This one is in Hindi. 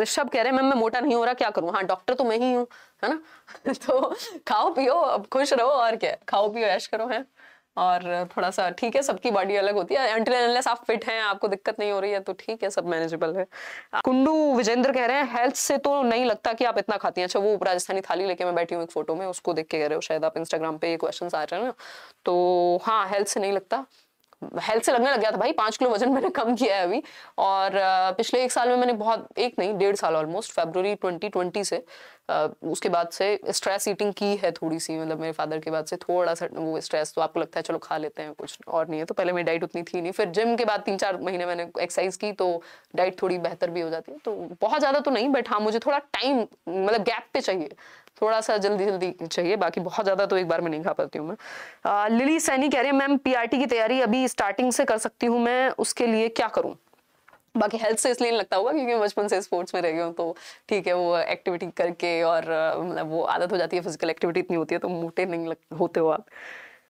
ऋषभ कह रहे हैं मैम मैं मोटा नहीं हो रहा क्या करूँ हाँ डॉक्टर तो मैं ही हूँ है ना तो खाओ पियो अब खुश रहो और क्या खाओ पियो ऐश करो है और थोड़ा सा ठीक है सबकी बॉडी अलग होती है अनटिल आप फिट हैं आपको दिक्कत नहीं हो रही है तो ठीक है सब मैनेजेबल है कुंडू विजेंद्र कह रहे हैं हेल्थ से तो नहीं लगता कि आप इतना खाती हैं अच्छा वो राजस्थानी थाली लेके मैं बैठी हूँ एक फोटो में उसको देख के कह रहे हो शायद आप इंस्टाग्राम पे ये क्वेश्चन आ रहे हैं ना तो हाँ हेल्थ से नहीं लगता हेल्थ से लगने लग गया था भाई पांच किलो वजन मैंने कम किया है अभी और पिछले एक साल में मैंने बहुत एक नहीं डेढ़ साल ऑलमोस्ट ट्वेंटी ट्वेंटी से उसके बाद से स्ट्रेस ईटिंग की है थोड़ी सी मतलब मेरे फादर के बाद से थोड़ा सा वो स्ट्रेस तो आपको लगता है चलो खा लेते हैं कुछ और नहीं है तो पहले मेरी डाइट उतनी थी नहीं फिर जिम के बाद तीन चार महीने मैंने एक्सरसाइज की तो डाइट थोड़ी बेहतर भी हो जाती है तो बहुत ज़्यादा तो नहीं बट हाँ मुझे थोड़ा टाइम मतलब गैप पे चाहिए थोड़ा सा जल्दी जल्दी चाहिए बाकी बहुत ज़्यादा तो एक बार में नहीं खा पाती हूँ मैं लिली सैनी कह रही है मैम पी की तैयारी अभी स्टार्टिंग से कर सकती हूँ मैं उसके लिए क्या करूँ बाकी हेल्थ से इसलिए नहीं लगता होगा क्योंकि बचपन से स्पोर्ट्स में रह गए हूँ तो ठीक है वो एक्टिविटी करके और मतलब वो आदत हो जाती है फिजिकल एक्टिविटी इतनी होती है तो मोटे नहीं लग, होते हो आप